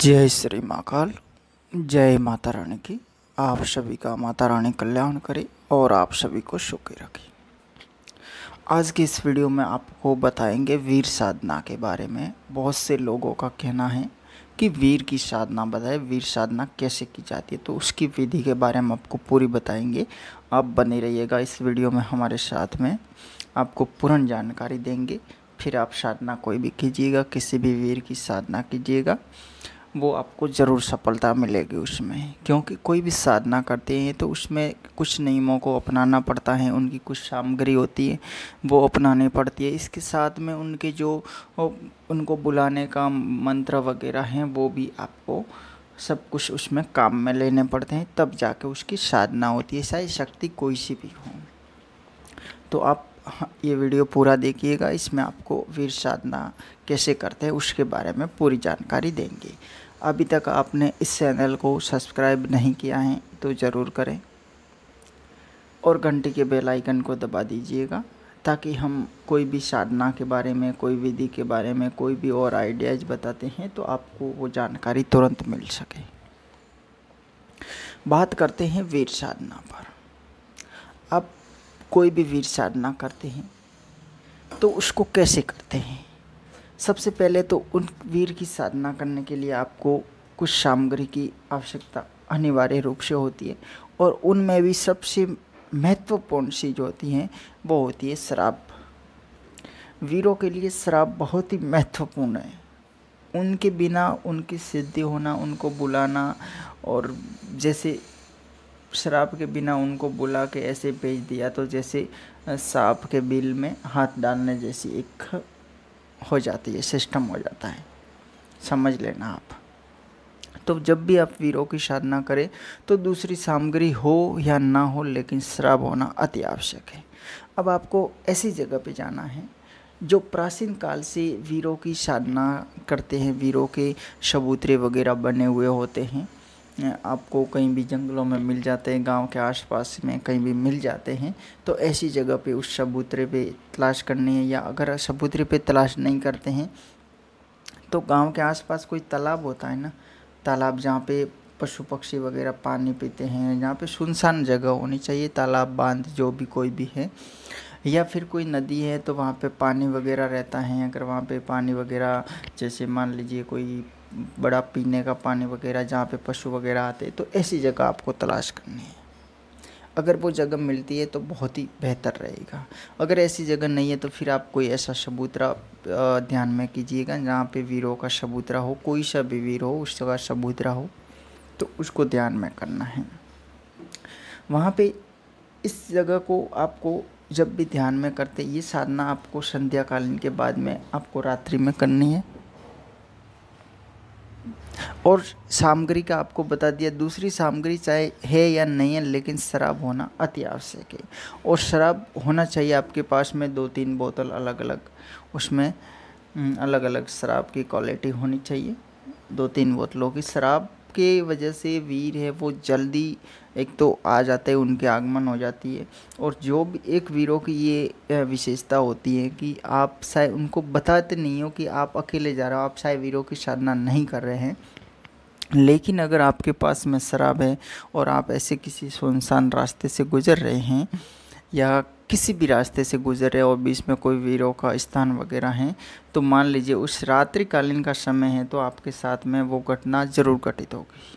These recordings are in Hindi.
जय श्री महाकाल जय माता रानी की आप सभी का माता रानी कल्याण करे और आप सभी को सुखी रखे आज के इस वीडियो में आपको बताएंगे वीर साधना के बारे में बहुत से लोगों का कहना है कि वीर की साधना बताए वीर साधना कैसे की जाती है तो उसकी विधि के बारे में आपको पूरी बताएंगे आप बने रहिएगा इस वीडियो में हमारे साथ में आपको पूर्ण जानकारी देंगे फिर आप साधना कोई भी कीजिएगा किसी भी वीर की साधना कीजिएगा वो आपको ज़रूर सफलता मिलेगी उसमें क्योंकि कोई भी साधना करते हैं तो उसमें कुछ नियमों को अपनाना पड़ता है उनकी कुछ सामग्री होती है वो अपनानी पड़ती है इसके साथ में उनके जो उनको बुलाने का मंत्र वगैरह हैं वो भी आपको सब कुछ उसमें काम में लेने पड़ते हैं तब जाके उसकी साधना होती है सारी शक्ति कोई सी भी हो तो आप ये वीडियो पूरा देखिएगा इसमें आपको वीर साधना कैसे करते हैं उसके बारे में पूरी जानकारी देंगे अभी तक आपने इस चैनल को सब्सक्राइब नहीं किया है तो ज़रूर करें और घंटे के बेल आइकन को दबा दीजिएगा ताकि हम कोई भी साधना के बारे में कोई विधि के बारे में कोई भी और आइडियाज़ बताते हैं तो आपको वो जानकारी तुरंत मिल सके बात करते हैं वीर साधना पर आप कोई भी वीर साधना करते हैं तो उसको कैसे करते हैं सबसे पहले तो उन वीर की साधना करने के लिए आपको कुछ सामग्री की आवश्यकता अनिवार्य रूप से होती है और उनमें भी सबसे महत्वपूर्ण चीज़ होती हैं वो होती है शराब वीरों के लिए शराब बहुत ही महत्वपूर्ण है उनके बिना उनकी सिद्धि होना उनको बुलाना और जैसे शराब के बिना उनको बुला के ऐसे भेज दिया तो जैसे सांप के बिल में हाथ डालने जैसी एक हो जाती है सिस्टम हो जाता है समझ लेना आप तो जब भी आप वीरों की साधना करें तो दूसरी सामग्री हो या ना हो लेकिन श्राव होना अति आवश्यक है अब आपको ऐसी जगह पे जाना है जो प्राचीन काल से वीरों की साधना करते हैं वीरों के सबूतरे वगैरह बने हुए होते हैं आपको कहीं भी जंगलों में मिल जाते हैं गांव के आसपास में कहीं भी मिल जाते हैं तो ऐसी जगह पे उस सबूतरे पे तलाश करनी है या अगर सबूतरे पे तलाश नहीं करते हैं तो गांव के आसपास कोई तालाब होता है ना तालाब जहाँ पे पशु पक्षी वगैरह पानी पीते हैं जहाँ पे सुनसान जगह होनी चाहिए तालाब बांध जो भी कोई भी है या फिर कोई नदी है तो वहाँ पे पानी वगैरह रहता है अगर वहाँ पे पानी वगैरह जैसे मान लीजिए कोई बड़ा पीने का पानी वगैरह जहाँ पे पशु वगैरह आते तो ऐसी जगह आपको तलाश करनी है अगर वो जगह मिलती है तो बहुत ही बेहतर रहेगा अगर ऐसी जगह नहीं है तो फिर आप कोई ऐसा सबूतरा ध्यान में कीजिएगा जहाँ पे वीरों का सबूतरा हो कोई सा भी वीर हो उस जगह सबूतरा हो तो उसको ध्यान में करना है वहाँ पे इस जगह को आपको जब भी ध्यान में करते ये साधना आपको संध्याकालीन के बाद में आपको रात्रि में करनी है और सामग्री का आपको बता दिया दूसरी सामग्री चाहे है या नहीं है लेकिन शराब होना अति आवश्यक है और शराब होना चाहिए आपके पास में दो तीन बोतल अलग अलग उसमें अलग अलग शराब की क्वालिटी होनी चाहिए दो तीन बोतलों की शराब के वजह से वीर है वो जल्दी एक तो आ जाते हैं उनके आगमन हो जाती है और जो भी एक वीरों की ये विशेषता होती है कि आप शायद उनको बताते नहीं हो कि आप अकेले जा रहे हो आप शायद वीरों की साधना नहीं कर रहे हैं लेकिन अगर आपके पास में शराब है और आप ऐसे किसी सुनसान रास्ते से गुजर रहे हैं या किसी भी रास्ते से गुजरे और बीच में कोई वीरों का स्थान वगैरह है तो मान लीजिए उस रात्रिकालीन का समय है तो आपके साथ में वो घटना ज़रूर घटित होगी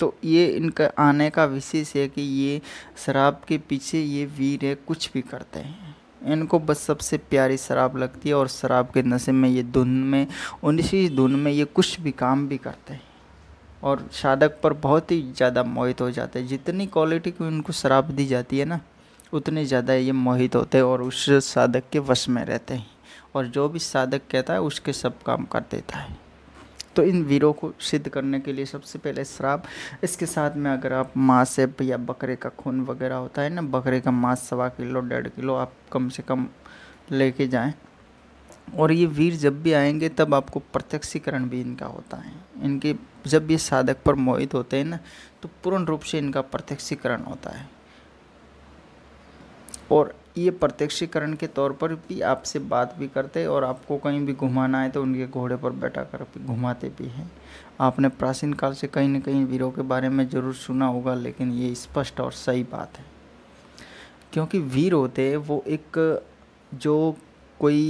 तो ये इनका आने का विशेष है कि ये शराब के पीछे ये वीर है कुछ भी करते हैं इनको बस सबसे प्यारी शराब लगती है और शराब के नशे में ये धुन में उसी धुन में ये कुछ भी काम भी करते हैं और साधक पर बहुत ही ज़्यादा मोहित हो जाते हैं जितनी क्वालिटी की उनको शराब दी जाती है ना उतने ज़्यादा ये मोहित होते हैं और उस साधक के वश में रहते हैं और जो भी साधक कहता है उसके सब काम कर देता है तो इन वीरों को सिद्ध करने के लिए सबसे पहले श्राप इसके साथ में अगर आप मांस या बकरे का खून वगैरह होता है ना बकरे का मांस सवा किलो डेढ़ किलो आप कम से कम लेके जाएं और ये वीर जब भी आएंगे तब आपको प्रत्यक्षीकरण भी इनका होता है इनके जब ये साधक पर मोहित होते हैं ना तो पूर्ण रूप से इनका प्रत्यक्षीकरण होता है और ये प्रत्यक्षीकरण के तौर पर भी आपसे बात भी करते और आपको कहीं भी घुमाना है तो उनके घोड़े पर बैठा कर घुमाते भी हैं आपने प्राचीन काल से कहीं ना कहीं वीरों के बारे में ज़रूर सुना होगा लेकिन ये स्पष्ट और सही बात है क्योंकि वीर होते वो एक जो कोई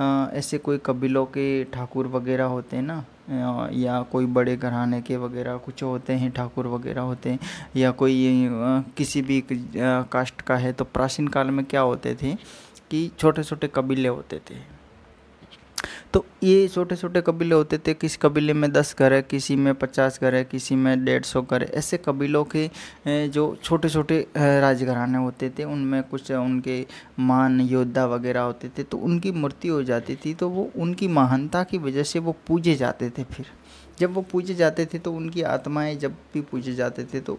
ऐसे कोई कबीलों के ठाकुर वगैरह होते हैं ना या कोई बड़े घराने के वगैरह कुछ होते हैं ठाकुर वगैरह होते हैं या कोई किसी भी कास्ट का है तो प्राचीन काल में क्या होते थे कि छोटे छोटे कबीले होते थे तो ये छोटे छोटे कबीले होते थे किस कबीले में दस घर है किसी में पचास घर है किसी में डेढ़ सौ घर है ऐसे कबीलों के जो छोटे छोटे राजघराने होते थे उनमें कुछ उनके मान योद्धा वगैरह होते थे तो उनकी मूर्ति हो जाती थी तो वो उनकी महानता की वजह से वो पूजे जाते थे फिर जब वो पूजे जाते थे तो उनकी आत्माएं जब भी पूजे जाते थे तो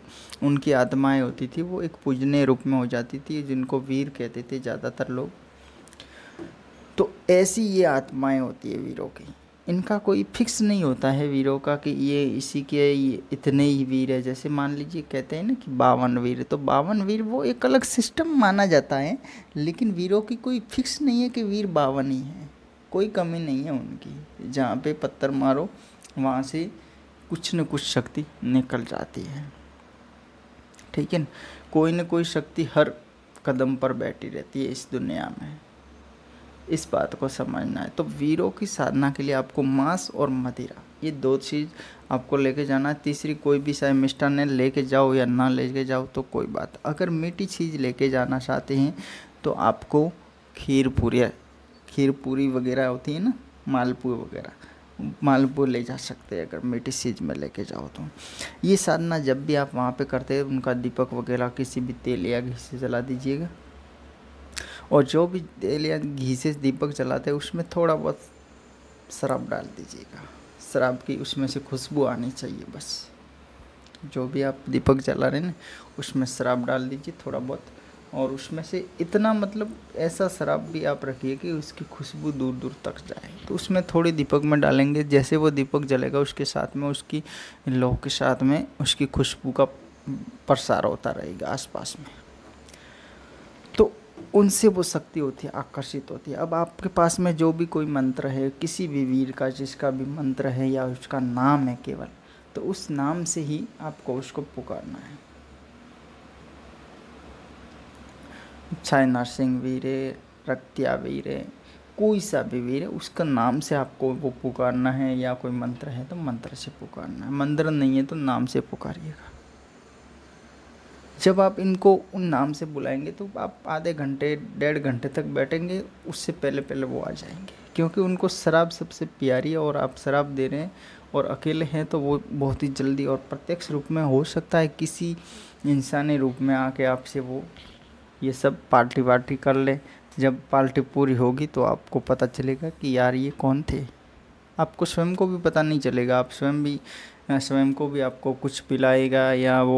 उनकी आत्माएं होती थी वो एक पूजने रूप में हो जाती थी जिनको वीर कहते थे ज़्यादातर लोग तो ऐसी ये आत्माएं होती है वीरों की इनका कोई फिक्स नहीं होता है वीरों का कि ये इसी के ये इतने ही वीर है जैसे मान लीजिए कहते हैं ना कि बावन वीर तो बावन वीर वो एक अलग सिस्टम माना जाता है लेकिन वीरों की कोई फिक्स नहीं है कि वीर बावन ही है कोई कमी नहीं है उनकी जहाँ पे पत्थर मारो वहाँ से कुछ न कुछ शक्ति निकल जाती है ठीक है कोई न कोई शक्ति हर कदम पर बैठी रहती है इस दुनिया में इस बात को समझना है तो वीरों की साधना के लिए आपको मांस और मदिरा ये दो चीज़ आपको लेके जाना है तीसरी कोई भी चाहे ने लेके जाओ या ना लेके जाओ तो कोई बात अगर मीठी चीज़ लेके जाना चाहते हैं तो आपको खीर पूरी खीर पूरी वगैरह होती है ना मालपुए वगैरह मालपुर ले जा सकते हैं अगर मीठी चीज में लेके जाओ तो ये साधना जब भी आप वहाँ पे करते हैं उनका दीपक वगैरह किसी भी तेल या घी से जला दीजिएगा और जो भी तेल या घी से दीपक जलाते हैं उसमें थोड़ा बहुत शराब डाल दीजिएगा शराब की उसमें से खुशबू आनी चाहिए बस जो भी आप दीपक जला रहे हैं उसमें शराब डाल दीजिए थोड़ा बहुत और उसमें से इतना मतलब ऐसा शराब भी आप रखिए कि उसकी खुशबू दूर दूर तक जाए तो उसमें थोड़ी दीपक में डालेंगे जैसे वो दीपक जलेगा उसके साथ में उसकी लोह के साथ में उसकी खुशबू का प्रसार होता रहेगा आसपास में उनसे वो शक्ति होती है आकर्षित होती है अब आपके पास में जो भी कोई मंत्र है किसी भी वीर का जिसका भी मंत्र है या उसका नाम है केवल तो उस नाम से ही आपको उसको पुकारना है चाहे नरसिंह वीर है रक्तिया वीर है कोई सा भी वीर है उसका नाम से आपको वो पुकारना है या कोई मंत्र है तो मंत्र से पुकारना है मंत्र नहीं है तो नाम से पुकारिएगा जब आप इनको उन नाम से बुलाएंगे तो आप आधे घंटे डेढ़ घंटे तक बैठेंगे उससे पहले पहले वो आ जाएंगे क्योंकि उनको शराब सबसे प्यारी है और आप शराब दे रहे हैं और अकेले हैं तो वो बहुत ही जल्दी और प्रत्यक्ष रूप में हो सकता है किसी इंसानी रूप में आके आपसे वो ये सब पार्टी वार्टी कर ले जब पार्टी पूरी होगी तो आपको पता चलेगा कि यार ये कौन थे आपको स्वयं को भी पता नहीं चलेगा आप स्वयं भी स्वयं को भी आपको कुछ पिलाएगा या वो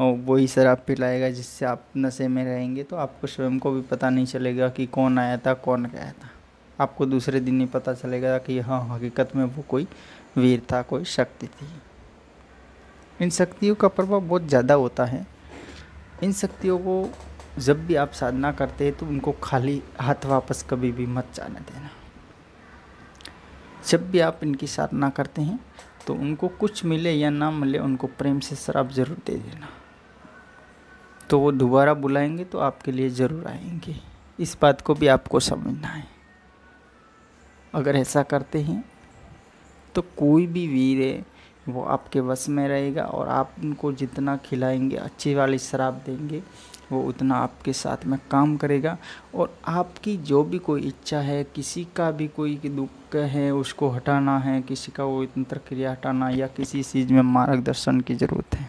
वही शराब पिलाएगा जिससे आप नशे में रहेंगे तो आपको स्वयं को भी पता नहीं चलेगा कि कौन आया था कौन गया था आपको दूसरे दिन ही पता चलेगा कि हाँ हकीकत में वो कोई वीर था कोई शक्ति थी इन शक्तियों का प्रभाव बहुत ज़्यादा होता है इन शक्तियों को जब भी आप साधना करते हैं तो उनको खाली हाथ वापस कभी भी मत जाने देना जब भी आप इनकी साधना करते हैं तो उनको कुछ मिले या ना मिले उनको प्रेम से शराब ज़रूर दे देना तो वो दोबारा बुलाएंगे तो आपके लिए ज़रूर आएंगे इस बात को भी आपको समझना है अगर ऐसा करते हैं तो कोई भी वीर है वो आपके वश में रहेगा और आप उनको जितना खिलाएंगे अच्छी वाली शराब देंगे वो उतना आपके साथ में काम करेगा और आपकी जो भी कोई इच्छा है किसी का भी कोई दुख है उसको हटाना है किसी का वो तंत्र क्रिया हटाना या किसी चीज़ में मार्गदर्शन की ज़रूरत है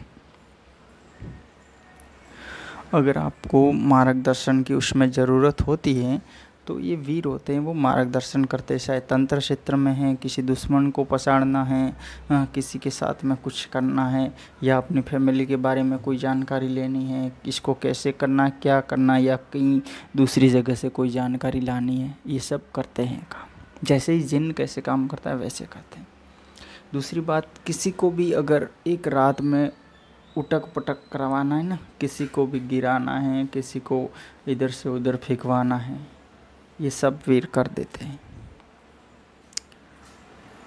अगर आपको मार्गदर्शन की उसमें ज़रूरत होती है तो ये वीर होते हैं वो मार्गदर्शन करते हैं शायद तंत्र क्षेत्र में हैं किसी दुश्मन को पछाड़ना है किसी के साथ में कुछ करना है या अपनी फैमिली के बारे में कोई जानकारी लेनी है इसको कैसे करना क्या करना या कहीं दूसरी जगह से कोई जानकारी लानी है ये सब करते हैं काम जैसे ही जिन कैसे काम करता है वैसे करते हैं दूसरी बात किसी को भी अगर एक रात में उटक पटक करवाना है ना किसी को भी गिराना है किसी को इधर से उधर फेंकवाना है ये सब वीर कर देते हैं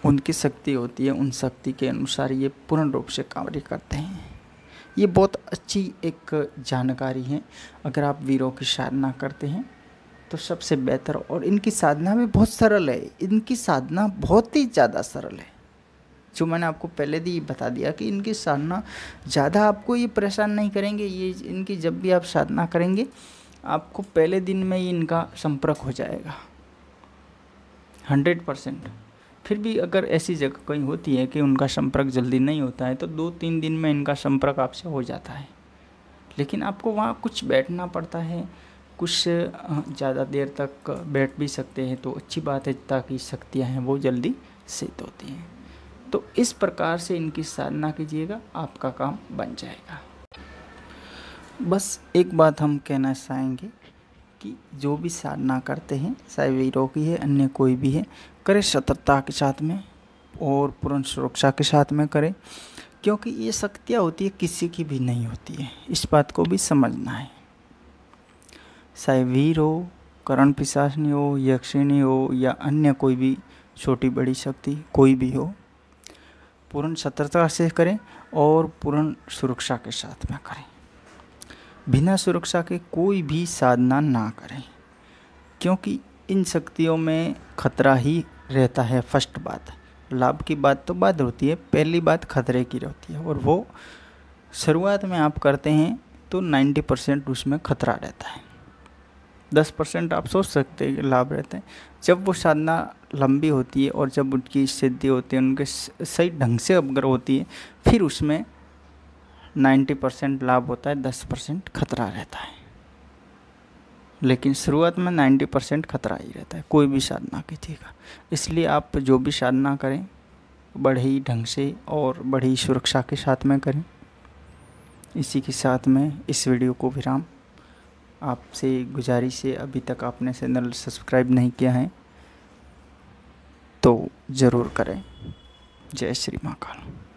उनकी शक्ति होती है उन शक्ति के अनुसार ये पूर्ण रूप से कार्य करते हैं ये बहुत अच्छी एक जानकारी है अगर आप वीरों की साधना करते हैं तो सबसे बेहतर और इनकी साधना भी बहुत सरल है इनकी साधना बहुत ही ज़्यादा सरल है जो मैंने आपको पहले भी बता दिया कि इनकी साधना ज़्यादा आपको ये परेशान नहीं करेंगे ये इनकी जब भी आप साधना करेंगे आपको पहले दिन में ही इनका संपर्क हो जाएगा हंड्रेड परसेंट फिर भी अगर ऐसी जगह कहीं होती है कि उनका संपर्क जल्दी नहीं होता है तो दो तीन दिन में इनका संपर्क आपसे हो जाता है लेकिन आपको वहाँ कुछ बैठना पड़ता है कुछ ज़्यादा देर तक बैठ भी सकते हैं तो अच्छी बात है ताकि शक्तियाँ हैं वो जल्दी सिद्ध होती हैं तो इस प्रकार से इनकी साधना कीजिएगा आपका काम बन जाएगा बस एक बात हम कहना चाहेंगे कि जो भी साधना करते हैं चाहे वे रोगी है अन्य कोई भी है करें सतर्कता के साथ में और पूर्ण सुरक्षा के साथ में करें क्योंकि ये शक्तियाँ होती है किसी की भी नहीं होती है इस बात को भी समझना है चाहे वीर हो करण पिशासनी हो यक्षिणी हो या अन्य कोई भी छोटी बड़ी शक्ति कोई भी हो पूर्ण सतर्कता से करें और पूर्ण सुरक्षा के साथ में करें बिना सुरक्षा के कोई भी साधना ना करें क्योंकि इन शक्तियों में खतरा ही रहता है फर्स्ट बात लाभ की बात तो बाद होती है पहली बात खतरे की रहती है और वो शुरुआत में आप करते हैं तो 90 परसेंट उसमें खतरा रहता है 10 परसेंट आप सोच सकते हैं लाभ रहते हैं जब वो साधना लंबी होती है और जब उनकी सिद्धि होती है उनके सही ढंग से अगर होती है फिर उसमें 90 परसेंट लाभ होता है 10 परसेंट खतरा रहता है लेकिन शुरुआत में 90 परसेंट खतरा ही रहता है कोई भी साधना कीजिएगा का इसलिए आप जो भी साधना करें बड़े ढंग से और बड़ी सुरक्षा के साथ में करें इसी के साथ में इस वीडियो को विराम आपसे गुजारिश है अभी तक आपने चैनल सब्सक्राइब नहीं किया है तो ज़रूर करें जय श्री महाकाल